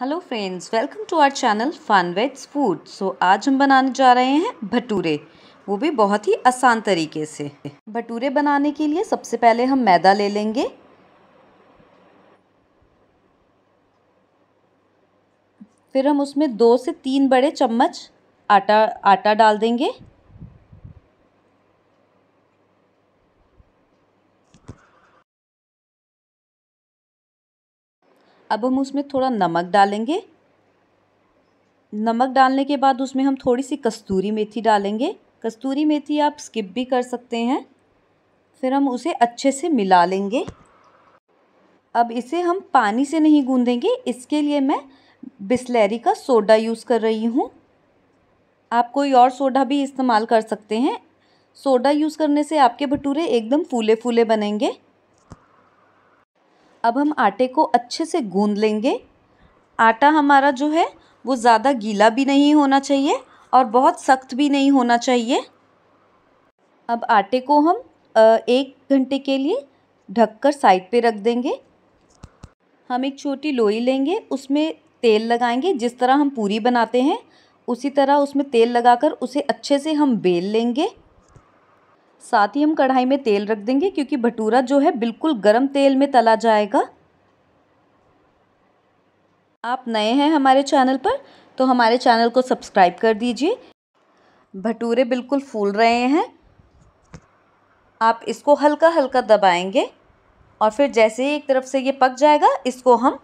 hello friends welcome to our channel fun veg food so आज हम बनाने जा रहे हैं भटूरे वो भी बहुत ही आसान तरीके से भटूरे बनाने के लिए सबसे पहले हम मैदा ले लेंगे फिर हम उसमें दो से तीन बड़े चम्मच आटा आटा डाल देंगे अब हम उसमें थोड़ा नमक डालेंगे नमक डालने के बाद उसमें हम थोड़ी सी कस्तूरी मेथी डालेंगे कस्तूरी मेथी आप स्किप भी कर सकते हैं फिर हम उसे अच्छे से मिला लेंगे अब इसे हम पानी से नहीं गूँधेंगे इसके लिए मैं बिस्लैरी का सोडा यूज़ कर रही हूँ आप कोई और सोडा भी इस्तेमाल कर सकते हैं सोडा यूज़ करने से आपके भटूरे एकदम फूले फूले बनेंगे अब हम आटे को अच्छे से गूँध लेंगे आटा हमारा जो है वो ज़्यादा गीला भी नहीं होना चाहिए और बहुत सख्त भी नहीं होना चाहिए अब आटे को हम एक घंटे के लिए ढककर साइड पे रख देंगे हम एक छोटी लोई लेंगे उसमें तेल लगाएंगे जिस तरह हम पूरी बनाते हैं उसी तरह उसमें तेल लगाकर उसे अच्छे से हम बेल लेंगे साथ ही हम कढ़ाई में तेल रख देंगे क्योंकि भटूरा जो है बिल्कुल गर्म तेल में तला जाएगा आप नए हैं हमारे चैनल पर तो हमारे चैनल को सब्सक्राइब कर दीजिए भटूरे बिल्कुल फूल रहे हैं आप इसको हल्का हल्का दबाएंगे और फिर जैसे ही एक तरफ से ये पक जाएगा इसको हम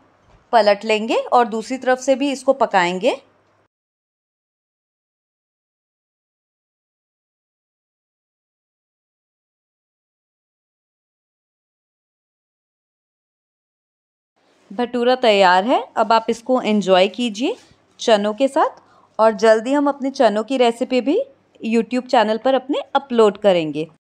पलट लेंगे और दूसरी तरफ से भी इसको पकाएंगे भटूरा तैयार है अब आप इसको एंजॉय कीजिए चनों के साथ और जल्दी हम अपने चनों की रेसिपी भी यूट्यूब चैनल पर अपने अपलोड करेंगे